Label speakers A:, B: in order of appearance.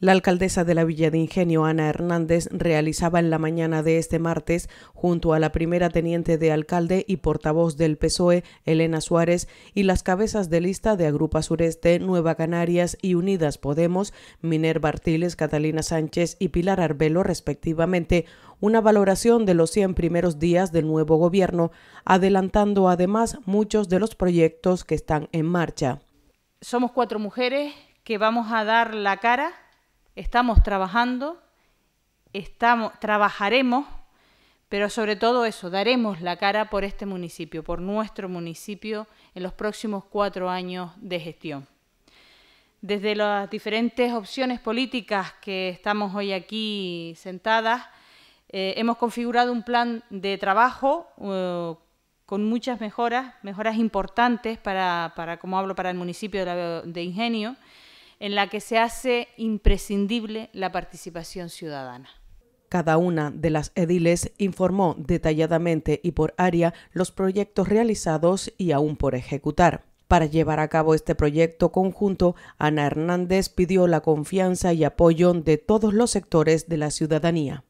A: La alcaldesa de la Villa de Ingenio, Ana Hernández, realizaba en la mañana de este martes, junto a la primera teniente de alcalde y portavoz del PSOE, Elena Suárez, y las cabezas de lista de Agrupa Sureste, Nueva Canarias y Unidas Podemos, Minerva Artiles, Catalina Sánchez y Pilar Arbelo, respectivamente, una valoración de los 100 primeros días del nuevo gobierno, adelantando además muchos de los proyectos que están en marcha.
B: Somos cuatro mujeres que vamos a dar la cara, estamos trabajando, estamos, trabajaremos, pero sobre todo eso, daremos la cara por este municipio, por nuestro municipio en los próximos cuatro años de gestión. Desde las diferentes opciones políticas que estamos hoy aquí sentadas, eh, hemos configurado un plan de trabajo eh, con muchas mejoras, mejoras importantes para, como hablo, para el municipio de, de Ingenio en la que se hace imprescindible la participación ciudadana.
A: Cada una de las ediles informó detalladamente y por área los proyectos realizados y aún por ejecutar. Para llevar a cabo este proyecto conjunto, Ana Hernández pidió la confianza y apoyo de todos los sectores de la ciudadanía.